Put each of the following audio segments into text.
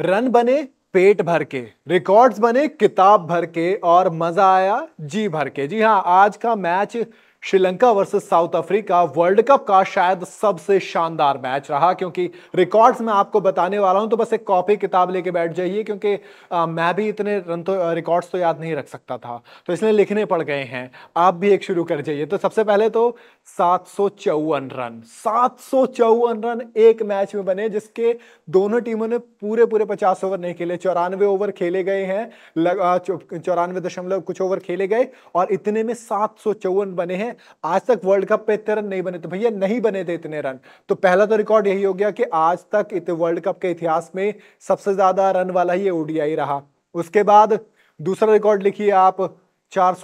run बने पेट भर के रिकॉर्ड्स बने किताब भर के और मजा आया जी भर के जी हाँ आज का match Sri Lanka versus South Africa world cup का शायद सबसे शानदार मैच रहा क्योंकि रिकॉर्ड्स मैं आपको बताने वाला हूं तो बस एक कॉपी किताब लेके बैठ जाइए क्योंकि आ, मैं भी इतने रन तो रिकॉर्ड्स तो याद नहीं रख सकता था तो इसलिए लिखने पड़ गए हैं आप भी एक शुरू कर जाइए तो सबसे पहले तो सात रन सात रन एक मैच में बने जिसके दोनों टीमों ने पूरे पूरे पचास ओवर नहीं खेले चौरानवे ओवर खेले गए हैं चौरानवे दशमलव कुछ ओवर खेले गए और इतने में सात बने हैं आज तक वर्ल्ड कप पे इतने रन नहीं बने तो भैया नहीं बने थे इतने रन तो पहला तो रिकॉर्ड यही हो गया कि आज तक इतने वर्ल्ड कप के इतिहास में सबसे ज्यादा रन वाला ही ओडीआई रहा उसके बाद दूसरा रिकॉर्ड लिखिए आप चार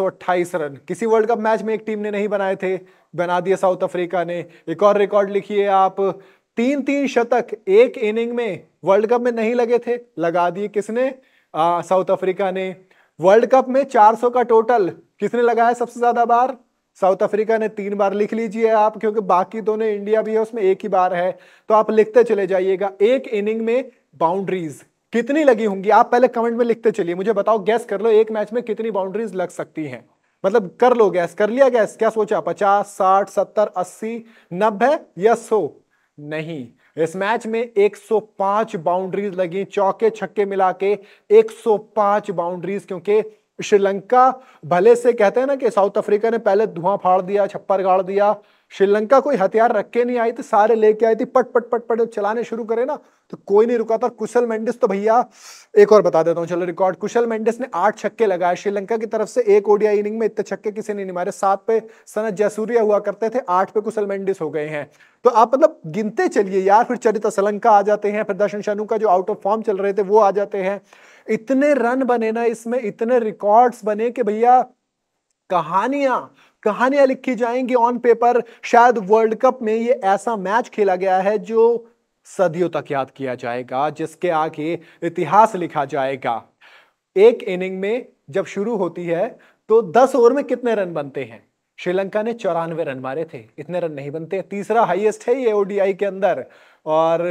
रन किसी वर्ल्ड कप मैच में एक टीम ने नहीं बनाए थे बना दिया साउथ अफ्रीका ने एक और रिकॉर्ड लिखिए आप तीन तीन शतक एक इनिंग में वर्ल्ड कप में नहीं लगे थे लगा दिए किसने साउथ अफ्रीका ने वर्ल्ड कप में 400 का टोटल किसने लगाया सबसे ज्यादा बार साउथ अफ्रीका ने तीन बार लिख लीजिए आप क्योंकि बाकी दोनों इंडिया भी है उसमें एक ही बार है तो आप लिखते चले जाइएगा एक इनिंग में बाउंड्रीज कितनी लगी होंगी आप पहले कमेंट में लिखते चलिए मुझे बताओ गैस कर लो एक मैच में कितनी बाउंड्रीज लग सकती हैं मतलब कर लो गैस कर लिया गैस क्या सोचा पचास साठ सत्तर अस्सी नब्बे या सो नहीं इस मैच में 105 बाउंड्रीज लगी चौके छक्के मिला के एक बाउंड्रीज क्योंकि श्रीलंका भले से कहते हैं ना कि साउथ अफ्रीका ने पहले धुआं फाड़ दिया छप्पर गाड़ दिया श्रीलंका कोई हथियार रख के नहीं आई थी सारे लेके आई थी पट पट पट पट चलाने शुरू करे ना तो कोई नहीं रुका था कुशल मेंडिस तो भैया एक और बता देता हूँ चलो रिकॉर्ड कुशल मेंडिस ने आठ छक्के लगाए श्रीलंका की तरफ से एक ओडियाई इनिंग में इतने छक्के किसी ने नहीं मारे सात पे सनत जयसूर्या हुआ करते थे आठ पे कुशल मेंडिस हो गए हैं तो आप मतलब गिनते चलिए यार फिर चरित्र सलंका आ जाते हैं फिर दर्शन शनु का जो आउट ऑफ फॉर्म चल रहे थे वो आ जाते हैं इतने रन बने ना इसमें इतने रिकॉर्ड्स बने कि भैया कहानियां कहानियां लिखी जाएंगी ऑन पेपर शायद वर्ल्ड कप में ये ऐसा मैच खेला गया है जो सदियों तक याद किया जाएगा जिसके आगे इतिहास लिखा जाएगा एक इनिंग में जब शुरू होती है तो 10 ओवर में कितने रन बनते हैं श्रीलंका ने चौरानवे रन मारे थे इतने रन नहीं बनते तीसरा हाईएस्ट है ये ओडीआई के अंदर और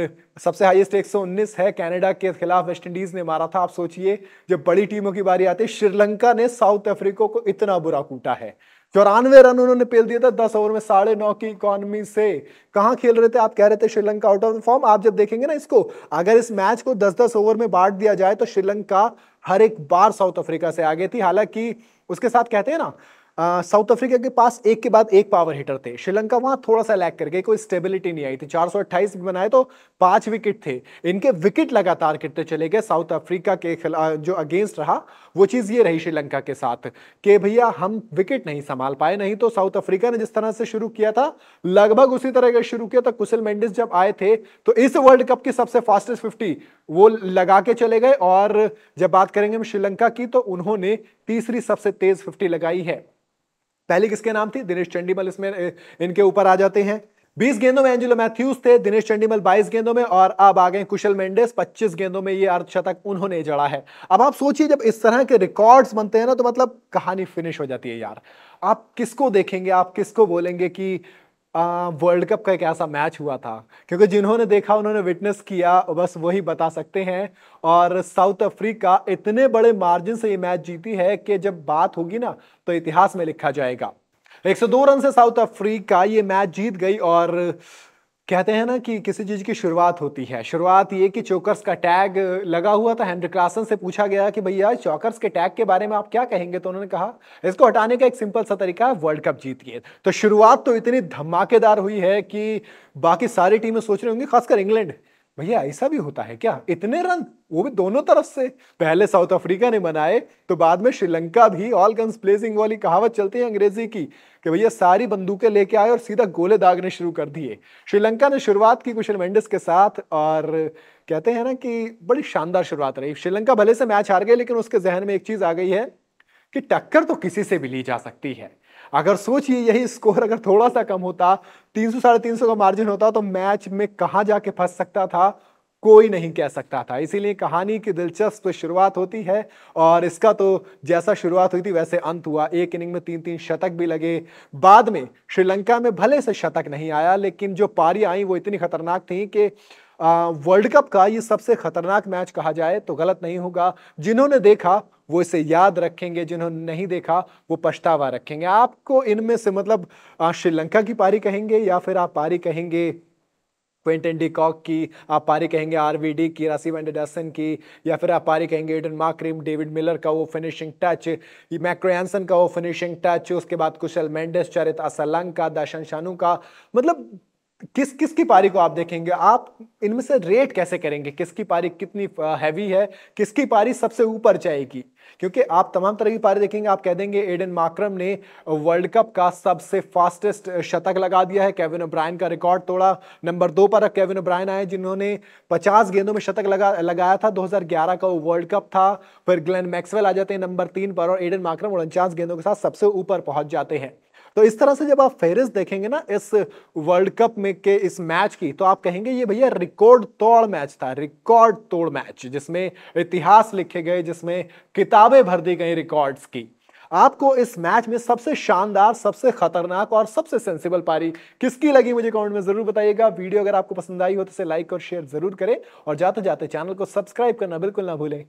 सबसे हाईएस्ट 119 है कनाडा के खिलाफ वेस्ट इंडीज ने मारा था आप सोचिए जब बड़ी टीमों की बारी आती है श्रीलंका ने साउथ अफ्रीका को इतना बुरा कूटा है चौरानवे रन उन्होंने पेल दिया था दस ओवर में साढ़े नौ की इकोनॉमी से कहाँ खेल रहे थे आप कह रहे थे Sri Lanka out of the form आप जब देखेंगे ना इसको अगर इस मैच को दस दस ओवर में बांट दिया जाए तो श्रीलंका हर एक बार साउथ अफ्रीका से आगे थी हालांकि उसके साथ कहते हैं ना साउथ अफ्रीका के पास एक के बाद एक पावर हिटर थे श्रीलंका वहां थोड़ा सा लैक करके कोई स्टेबिलिटी नहीं आई थी चार सौ अट्ठाईस बनाए तो पांच विकेट थे इनके विकेट लगातार गिरते चले गए साउथ अफ्रीका के जो अगेंस्ट रहा वो चीज़ ये रही श्रीलंका के साथ कि भैया हम विकेट नहीं संभाल पाए नहीं तो साउथ अफ्रीका ने जिस तरह से शुरू किया था लगभग उसी तरह का शुरू किया था कुशल मेंडिस जब आए थे तो इस वर्ल्ड कप की सबसे फास्टेस्ट फिफ्टी वो लगा के चले गए और जब बात करेंगे हम श्रीलंका की तो उन्होंने तीसरी सबसे तेज फिफ्टी लगाई है पहले किसके नाम थी दिनेश चंडीमल इसमें इनके ऊपर आ जाते हैं 20 गेंदों में एंजिलो मैथ्यूज थे दिनेश चंडीमल 22 गेंदों में और अब आ गए कुशल मेंडेस 25 गेंदों में ये अर्धशतक उन्होंने जड़ा है अब आप सोचिए जब इस तरह के रिकॉर्ड्स बनते हैं ना तो मतलब कहानी फिनिश हो जाती है यार आप किसको देखेंगे आप किसको बोलेंगे कि वर्ल्ड कप का एक ऐसा मैच हुआ था क्योंकि जिन्होंने देखा उन्होंने विटनेस किया बस वही बता सकते हैं और साउथ अफ्रीका इतने बड़े मार्जिन से ये मैच जीती है कि जब बात होगी ना तो इतिहास में लिखा जाएगा 102 रन से साउथ अफ्रीका ये मैच जीत गई और कहते हैं ना कि किसी चीज़ की शुरुआत होती है शुरुआत ये कि चोकर्स का टैग लगा हुआ था हेनरी क्रासन से पूछा गया कि भैया चौकर्स के टैग के बारे में आप क्या कहेंगे तो उन्होंने कहा इसको हटाने का एक सिंपल सा तरीका है वर्ल्ड कप जीतिए तो शुरुआत तो इतनी धमाकेदार हुई है कि बाकी सारी टीमें सोच रही होंगी खासकर इंग्लैंड भैया ऐसा भी होता है क्या इतने रन वो भी दोनों तरफ से पहले साउथ अफ्रीका ने बनाए तो बाद में श्रीलंका भी ऑल गन्स प्लेसिंग वाली कहावत चलती है अंग्रेजी की कि भैया सारी बंदूकें लेके आए और सीधा गोले दागने शुरू कर दिए श्रीलंका ने शुरुआत की कुशल मेंडिस के साथ और कहते हैं ना कि बड़ी शानदार शुरुआत रही श्रीलंका भले से मैच हार गए लेकिन उसके जहन में एक चीज़ आ गई है कि टक्कर तो किसी से भी ली जा सकती है अगर सोचिए यही स्कोर अगर थोड़ा सा कम होता तीन सौ साढ़े तीन सौ का मार्जिन होता तो मैच में कहाँ जाके फंस सकता था कोई नहीं कह सकता था इसीलिए कहानी की दिलचस्प शुरुआत होती है और इसका तो जैसा शुरुआत हुई थी वैसे अंत हुआ एक इनिंग में तीन तीन शतक भी लगे बाद में श्रीलंका में भले से शतक नहीं आया लेकिन जो पारी आई वो इतनी खतरनाक थी कि वर्ल्ड कप का ये सबसे खतरनाक मैच कहा जाए तो गलत नहीं होगा जिन्होंने देखा वो इसे याद रखेंगे जिन्होंने नहीं देखा वो पछतावा रखेंगे आपको इनमें से मतलब श्रीलंका की पारी कहेंगे या फिर आप पारी कहेंगे क्विंटन कॉक की आप पारी कहेंगे आरवीडी की रासी वैंडरसन की या फिर आप पारी कहेंगे एडन मार्क्रिम डेविड मिलर का वो फिनिशिंग टच मैक्रोयसन का वो फिनिशिंग टच उसके बाद कुशल मैंडस चरित असलंग का दाशन शानू का मतलब किस किस की पारी को आप देखेंगे आप इनमें से रेट कैसे करेंगे किसकी पारी कितनी हैवी है किसकी पारी सबसे ऊपर जाएगी क्योंकि आप तमाम तरह की पारी देखेंगे आप कह देंगे एडन माक्रम ने वर्ल्ड कप का सबसे फास्टेस्ट शतक लगा दिया है केविन ओब्रायन का रिकॉर्ड तोड़ा नंबर दो पर केविन ओब्रायन आए जिन्होंने 50 गेंदों में शतक लगा लगाया था 2011 का वर्ल्ड कप था फिर ग्लैन मैक्सवेल आ जाते हैं नंबर तीन पर और एडन माक्रम उनचास गेंदों के साथ सबसे ऊपर पहुंच जाते हैं तो इस तरह से जब आप फेरिस देखेंगे ना इस वर्ल्ड कप में के इस मैच की तो आप कहेंगे ये भैया रिकॉर्ड तोड़ मैच था रिकॉर्ड तोड़ मैच जिसमें इतिहास लिखे गए जिसमें किताबें भर दी गई रिकॉर्ड्स की आपको इस मैच में सबसे शानदार सबसे खतरनाक और सबसे सेंसिबल पारी किसकी लगी मुझे कमेंट में जरूर बताइएगा वीडियो अगर आपको पसंद आई हो तो इसे लाइक और शेयर जरूर करें और जाते जाते चैनल को सब्सक्राइब करना बिल्कुल ना भूलें